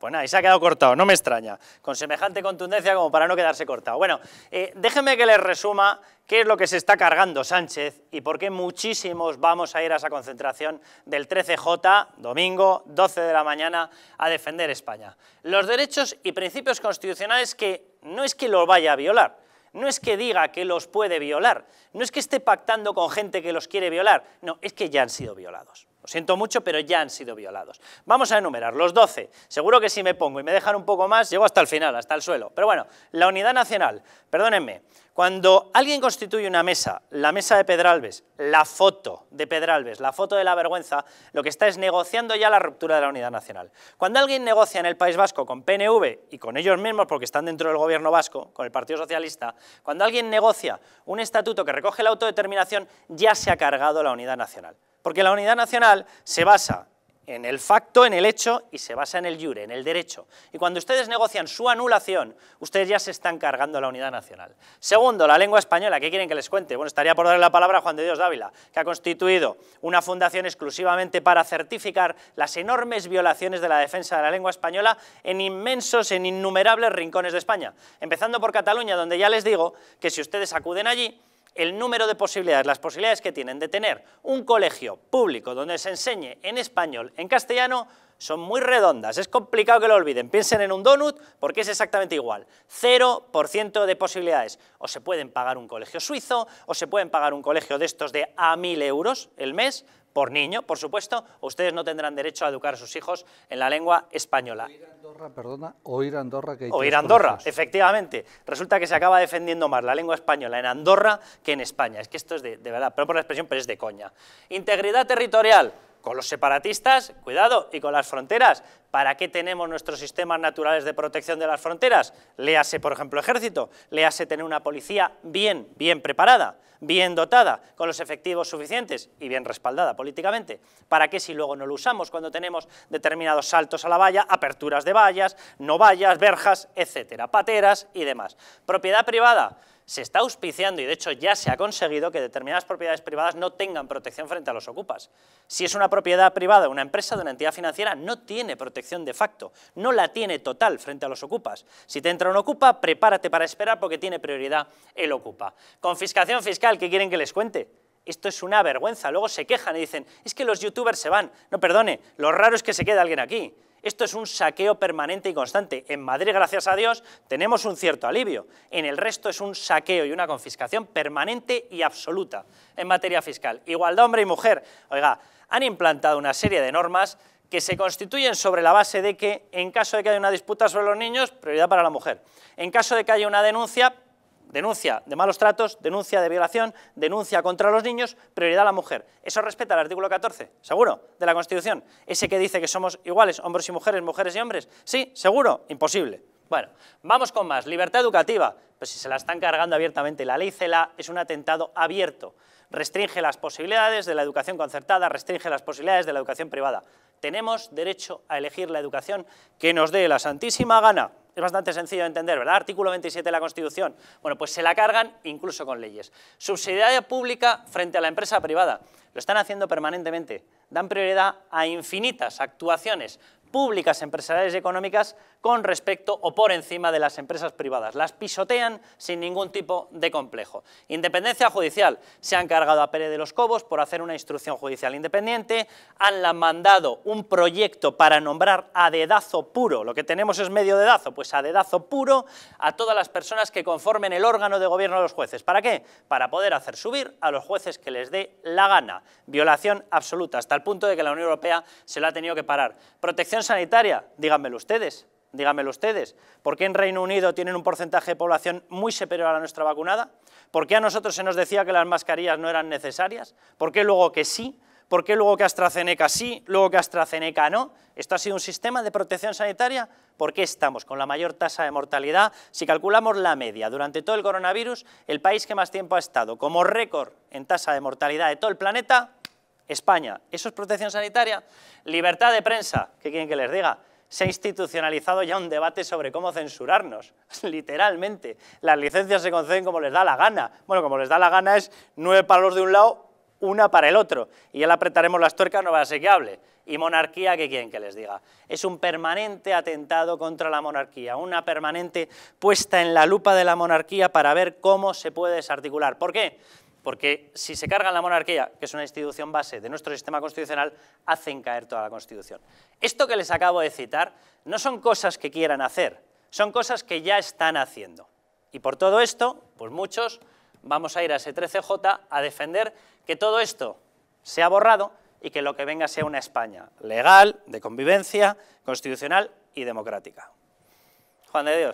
Pues nada, y se ha quedado cortado, no me extraña, con semejante contundencia como para no quedarse cortado. Bueno, eh, déjenme que les resuma qué es lo que se está cargando Sánchez y por qué muchísimos vamos a ir a esa concentración del 13J, domingo, 12 de la mañana, a defender España. Los derechos y principios constitucionales que no es que los vaya a violar, no es que diga que los puede violar, no es que esté pactando con gente que los quiere violar, no, es que ya han sido violados. Lo siento mucho, pero ya han sido violados. Vamos a enumerar los 12. Seguro que si me pongo y me dejan un poco más, llego hasta el final, hasta el suelo. Pero bueno, la unidad nacional, perdónenme, cuando alguien constituye una mesa, la mesa de Pedralbes, la foto de Pedralbes, la foto de la vergüenza, lo que está es negociando ya la ruptura de la unidad nacional. Cuando alguien negocia en el País Vasco con PNV y con ellos mismos, porque están dentro del gobierno vasco, con el Partido Socialista, cuando alguien negocia un estatuto que recoge la autodeterminación, ya se ha cargado la unidad nacional. Porque la unidad nacional se basa en el facto, en el hecho, y se basa en el jure, en el derecho. Y cuando ustedes negocian su anulación, ustedes ya se están cargando la unidad nacional. Segundo, la lengua española, ¿qué quieren que les cuente? Bueno, estaría por darle la palabra a Juan de Dios Dávila, que ha constituido una fundación exclusivamente para certificar las enormes violaciones de la defensa de la lengua española en inmensos, en innumerables rincones de España. Empezando por Cataluña, donde ya les digo que si ustedes acuden allí, el número de posibilidades, las posibilidades que tienen de tener un colegio público donde se enseñe en español, en castellano, son muy redondas, es complicado que lo olviden. Piensen en un donut porque es exactamente igual. 0% de posibilidades. O se pueden pagar un colegio suizo, o se pueden pagar un colegio de estos de a mil euros el mes, por niño, por supuesto, ustedes no tendrán derecho a educar a sus hijos en la lengua española. O ir a Andorra, perdona, o ir a Andorra que hay O ir a Andorra, efectivamente. Resulta que se acaba defendiendo más la lengua española en Andorra que en España. Es que esto es de, de verdad, pero por la expresión, pero es de coña. Integridad territorial, con los separatistas, cuidado, y con las fronteras. ¿Para qué tenemos nuestros sistemas naturales de protección de las fronteras? Léase, por ejemplo, ejército, léase tener una policía bien, bien preparada, bien dotada, con los efectivos suficientes y bien respaldada políticamente. ¿Para qué si luego no lo usamos cuando tenemos determinados saltos a la valla, aperturas de vallas, no vallas, verjas, etcétera, pateras y demás? Propiedad privada se está auspiciando, y de hecho ya se ha conseguido, que determinadas propiedades privadas no tengan protección frente a los ocupas. Si es una propiedad privada, una empresa de una entidad financiera, no tiene protección de facto, no la tiene total frente a los ocupas. Si te entra un ocupa, prepárate para esperar porque tiene prioridad el ocupa. Confiscación fiscal, ¿qué quieren que les cuente? Esto es una vergüenza, luego se quejan y dicen, es que los youtubers se van. No, perdone, lo raro es que se quede alguien aquí. Esto es un saqueo permanente y constante. En Madrid, gracias a Dios, tenemos un cierto alivio. En el resto es un saqueo y una confiscación permanente y absoluta en materia fiscal. Igualdad hombre y mujer. Oiga, han implantado una serie de normas que se constituyen sobre la base de que en caso de que haya una disputa sobre los niños, prioridad para la mujer. En caso de que haya una denuncia, denuncia de malos tratos, denuncia de violación, denuncia contra los niños, prioridad a la mujer. Eso respeta el artículo 14, seguro, de la Constitución. Ese que dice que somos iguales, hombres y mujeres, mujeres y hombres. Sí, seguro, imposible. Bueno, vamos con más. Libertad educativa. Pues si se la están cargando abiertamente. La ley CELA es un atentado abierto. Restringe las posibilidades de la educación concertada, restringe las posibilidades de la educación privada. Tenemos derecho a elegir la educación que nos dé la santísima gana. Es bastante sencillo de entender, ¿verdad? Artículo 27 de la Constitución. Bueno, pues se la cargan incluso con leyes. Subsidiariedad pública frente a la empresa privada. Lo están haciendo permanentemente. Dan prioridad a infinitas actuaciones públicas, empresariales y económicas con respecto o por encima de las empresas privadas. Las pisotean sin ningún tipo de complejo. Independencia judicial. Se han cargado a Pérez de los Cobos por hacer una instrucción judicial independiente, han mandado un proyecto para nombrar a dedazo puro, lo que tenemos es medio dedazo, pues a dedazo puro a todas las personas que conformen el órgano de gobierno de los jueces. ¿Para qué? Para poder hacer subir a los jueces que les dé la gana. Violación absoluta, hasta el punto de que la Unión Europea se la ha tenido que parar. Protección sanitaria, díganmelo ustedes, díganmelo ustedes. ¿Por qué en Reino Unido tienen un porcentaje de población muy superior a la nuestra vacunada? ¿Por qué a nosotros se nos decía que las mascarillas no eran necesarias? ¿Por qué luego que sí? ¿Por qué luego que AstraZeneca sí, luego que AstraZeneca no? ¿Esto ha sido un sistema de protección sanitaria? ¿Por qué estamos con la mayor tasa de mortalidad? Si calculamos la media durante todo el coronavirus, el país que más tiempo ha estado como récord en tasa de mortalidad de todo el planeta España, ¿eso es protección sanitaria? Libertad de prensa, ¿qué quieren que les diga? Se ha institucionalizado ya un debate sobre cómo censurarnos, literalmente. Las licencias se conceden como les da la gana. Bueno, como les da la gana es nueve palos de un lado, una para el otro. Y ya apretaremos las tuercas, no va a ser que hable. Y monarquía, ¿qué quieren que les diga? Es un permanente atentado contra la monarquía, una permanente puesta en la lupa de la monarquía para ver cómo se puede desarticular. ¿Por qué? Porque si se cargan la monarquía, que es una institución base de nuestro sistema constitucional, hacen caer toda la Constitución. Esto que les acabo de citar no son cosas que quieran hacer, son cosas que ya están haciendo. Y por todo esto, pues muchos vamos a ir a ese 13J a defender que todo esto sea borrado y que lo que venga sea una España legal, de convivencia, constitucional y democrática. Juan de Dios.